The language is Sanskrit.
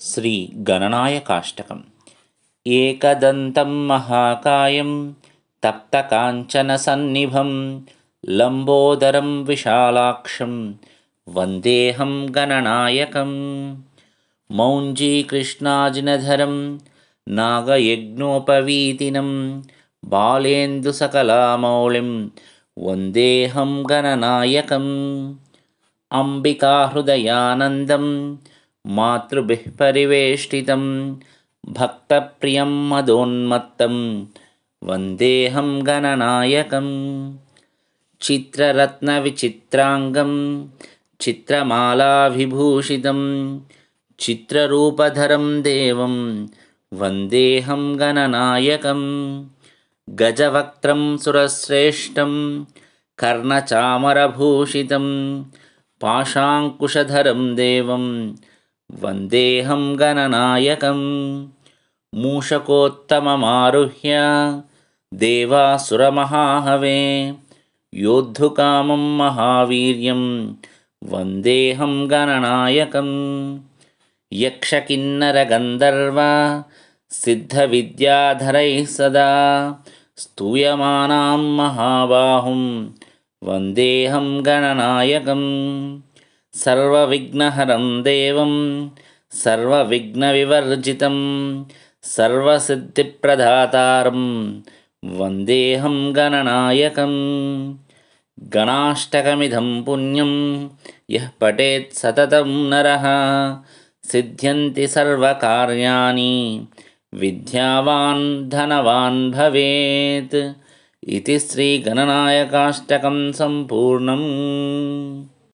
श्री श्रीगणनायकाष्टकम् एकदन्तं महाकायं तप्तकाञ्चनसन्निभं लम्बोदरं विशालाक्षं वन्देऽहं गणनायकं मौञ्जीकृष्णाजिनधरं नागयज्ञोपवीतिनं बालेन्दुसकलामौलिं वन्देऽहं गणनायकम् अम्बिकाहृदयानन्दम् मातृभिः परिवेष्टितं भक्तप्रियं मदोन्मत्तं वन्देहं गणनायकं चित्ररत्नविचित्राङ्गं चित्रमालाभिभूषितं चित्ररूपधरं देवं वन्देऽहं गणनायकं गजवक्त्रं सुरश्रेष्ठं कर्णचामरभूषितं पाशाङ्कुशधरं देवं वन्देऽहं गणनायकं मूषकोत्तममारुह्य देवासुरमहाहवे योद्धुकामं महावीर्यं वन्देऽहं गणनायकं यक्षकिन्नरगन्धर्व सिद्धविद्याधरैः सदा स्तूयमानां महाबाहुं वन्देऽहं गणनायकम् सर्वविघ्नहरं देवं सर्वविघ्नविवर्जितं सर्वसिद्धिप्रदातारं वन्देऽहं गणनायकं गणाष्टकमिदं पुण्यं यः पठेत् सततं नरः सिद्ध्यन्ति सर्वकार्याणि विद्यावान् धनवान् भवेत् इति श्रीगणनायकाष्टकं सम्पूर्णम्